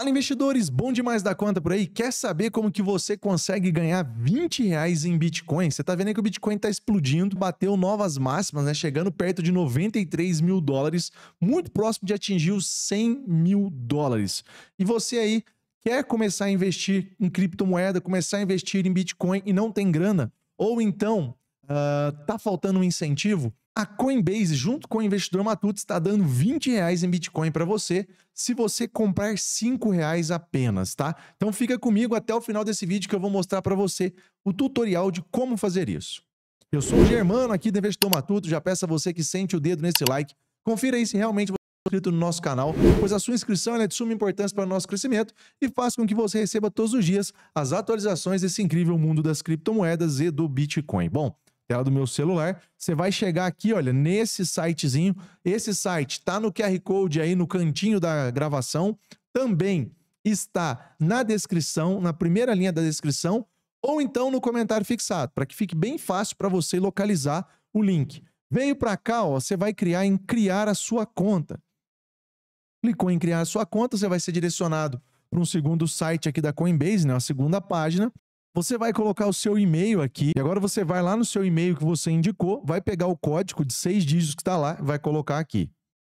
Fala investidores, bom demais da conta por aí. Quer saber como que você consegue ganhar 20 reais em Bitcoin? Você tá vendo aí que o Bitcoin tá explodindo, bateu novas máximas, né? Chegando perto de 93 mil dólares, muito próximo de atingir os 100 mil dólares. E você aí quer começar a investir em criptomoeda, começar a investir em Bitcoin e não tem grana? Ou então uh, tá faltando um incentivo? A Coinbase, junto com o investidor Matuto, está dando 20 reais em Bitcoin para você se você comprar 5 reais apenas, tá? Então fica comigo até o final desse vídeo que eu vou mostrar para você o tutorial de como fazer isso. Eu sou o Germano aqui do Investidor Matuto, já peço a você que sente o dedo nesse like, confira aí se realmente você é inscrito no nosso canal, pois a sua inscrição é de suma importância para o nosso crescimento e faz com que você receba todos os dias as atualizações desse incrível mundo das criptomoedas e do Bitcoin. Bom, tela do meu celular. Você vai chegar aqui, olha, nesse sitezinho. Esse site tá no QR Code aí no cantinho da gravação. Também está na descrição, na primeira linha da descrição, ou então no comentário fixado, para que fique bem fácil para você localizar o link. Veio para cá, ó, você vai criar em criar a sua conta. Clicou em criar a sua conta, você vai ser direcionado para um segundo site aqui da Coinbase, né, a segunda página, você vai colocar o seu e-mail aqui, e agora você vai lá no seu e-mail que você indicou, vai pegar o código de seis dígitos que está lá e vai colocar aqui.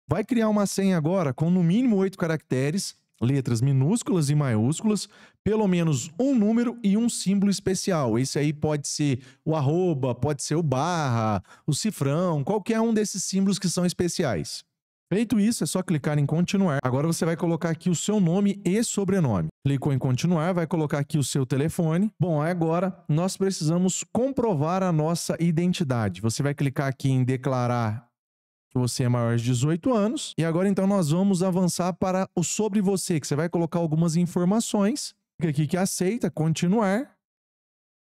Vai criar uma senha agora com no mínimo oito caracteres, letras minúsculas e maiúsculas, pelo menos um número e um símbolo especial. Esse aí pode ser o arroba, pode ser o barra, o cifrão, qualquer um desses símbolos que são especiais. Feito isso, é só clicar em continuar. Agora você vai colocar aqui o seu nome e sobrenome. Clicou em continuar, vai colocar aqui o seu telefone. Bom, agora nós precisamos comprovar a nossa identidade. Você vai clicar aqui em declarar que você é maior de 18 anos. E agora então nós vamos avançar para o sobre você, que você vai colocar algumas informações. Clica aqui que aceita, continuar.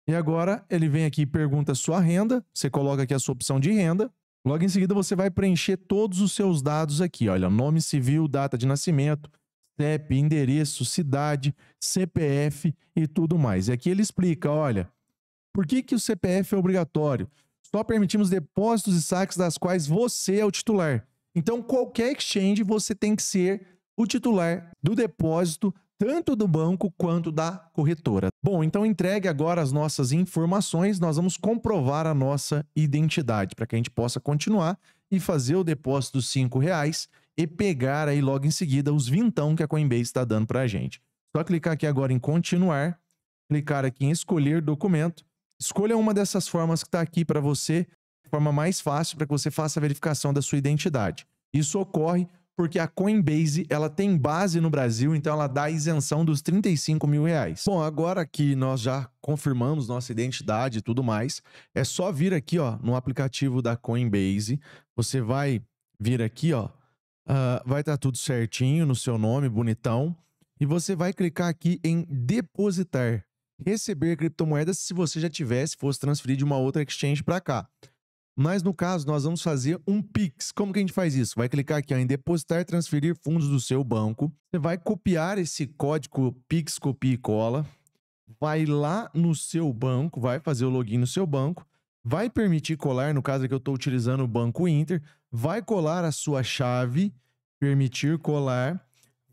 E agora ele vem aqui e pergunta sua renda. Você coloca aqui a sua opção de renda. Logo em seguida, você vai preencher todos os seus dados aqui. Olha, nome civil, data de nascimento, CEP, endereço, cidade, CPF e tudo mais. E aqui ele explica, olha, por que, que o CPF é obrigatório? Só permitimos depósitos e saques das quais você é o titular. Então, qualquer exchange, você tem que ser o titular do depósito tanto do banco quanto da corretora. Bom, então entregue agora as nossas informações, nós vamos comprovar a nossa identidade para que a gente possa continuar e fazer o depósito dos R$ reais e pegar aí logo em seguida os vintão que a Coinbase está dando para a gente. Só clicar aqui agora em continuar, clicar aqui em escolher documento, escolha uma dessas formas que está aqui para você, forma mais fácil para que você faça a verificação da sua identidade. Isso ocorre porque a Coinbase ela tem base no Brasil, então ela dá isenção dos 35 mil reais. Bom, agora que nós já confirmamos nossa identidade e tudo mais, é só vir aqui ó, no aplicativo da Coinbase, você vai vir aqui, ó, uh, vai estar tá tudo certinho no seu nome, bonitão, e você vai clicar aqui em depositar, receber criptomoedas se você já tivesse, fosse transferir de uma outra exchange para cá. Mas no caso, nós vamos fazer um Pix. Como que a gente faz isso? Vai clicar aqui ó, em depositar e transferir fundos do seu banco. Você vai copiar esse código Pix, copia e cola. Vai lá no seu banco, vai fazer o login no seu banco. Vai permitir colar, no caso aqui é eu estou utilizando o Banco Inter. Vai colar a sua chave, permitir colar.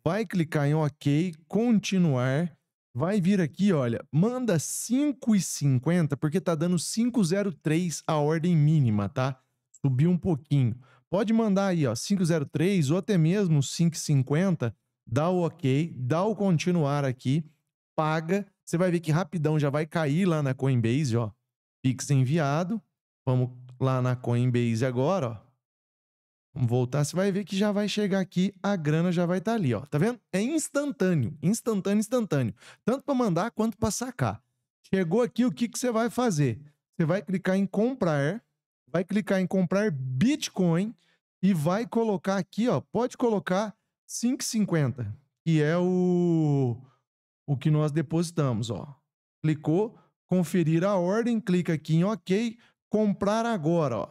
Vai clicar em OK, continuar vai vir aqui, olha, manda 5,50, porque tá dando 5,03 a ordem mínima, tá? Subiu um pouquinho. Pode mandar aí, ó, 5,03 ou até mesmo 5,50, dá o ok, dá o continuar aqui, paga. Você vai ver que rapidão já vai cair lá na Coinbase, ó. Pix enviado. Vamos lá na Coinbase agora, ó. Vamos voltar, você vai ver que já vai chegar aqui, a grana já vai estar tá ali, ó. Tá vendo? É instantâneo, instantâneo, instantâneo. Tanto para mandar quanto para sacar. Chegou aqui, o que, que você vai fazer? Você vai clicar em comprar, vai clicar em comprar Bitcoin e vai colocar aqui, ó, pode colocar 5,50, que é o o que nós depositamos, ó. Clicou, conferir a ordem, clica aqui em OK, comprar agora, ó.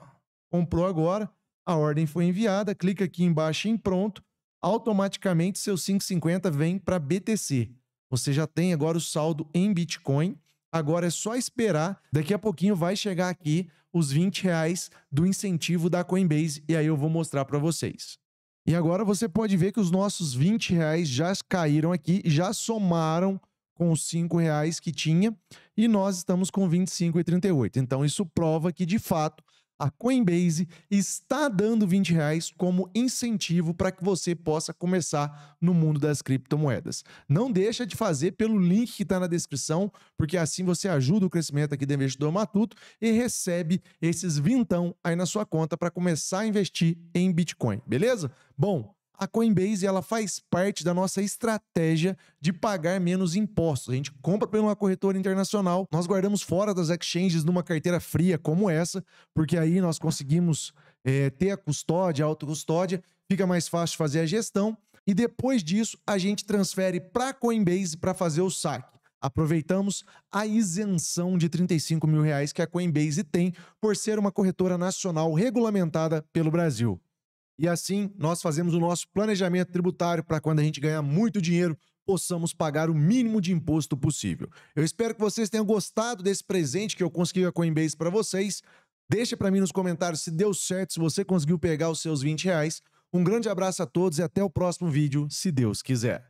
Comprou agora a ordem foi enviada, clica aqui embaixo em pronto, automaticamente seu 550 vem para BTC. Você já tem agora o saldo em Bitcoin. Agora é só esperar. Daqui a pouquinho vai chegar aqui os 20 reais do incentivo da Coinbase e aí eu vou mostrar para vocês. E agora você pode ver que os nossos 20 reais já caíram aqui, já somaram com os 5 reais que tinha e nós estamos com 25,38. Então isso prova que de fato a Coinbase está dando 20 reais como incentivo para que você possa começar no mundo das criptomoedas. Não deixa de fazer pelo link que está na descrição, porque assim você ajuda o crescimento aqui do Investidor Matuto e recebe esses vintão aí na sua conta para começar a investir em Bitcoin, beleza? Bom, a Coinbase ela faz parte da nossa estratégia de pagar menos impostos. A gente compra por uma corretora internacional, nós guardamos fora das exchanges numa carteira fria como essa, porque aí nós conseguimos é, ter a custódia, a autocustódia, fica mais fácil fazer a gestão. E depois disso, a gente transfere para a Coinbase para fazer o saque. Aproveitamos a isenção de 35 mil reais que a Coinbase tem por ser uma corretora nacional regulamentada pelo Brasil. E assim nós fazemos o nosso planejamento tributário para quando a gente ganhar muito dinheiro, possamos pagar o mínimo de imposto possível. Eu espero que vocês tenham gostado desse presente que eu consegui a Coinbase para vocês. Deixa para mim nos comentários se deu certo, se você conseguiu pegar os seus 20 reais. Um grande abraço a todos e até o próximo vídeo, se Deus quiser.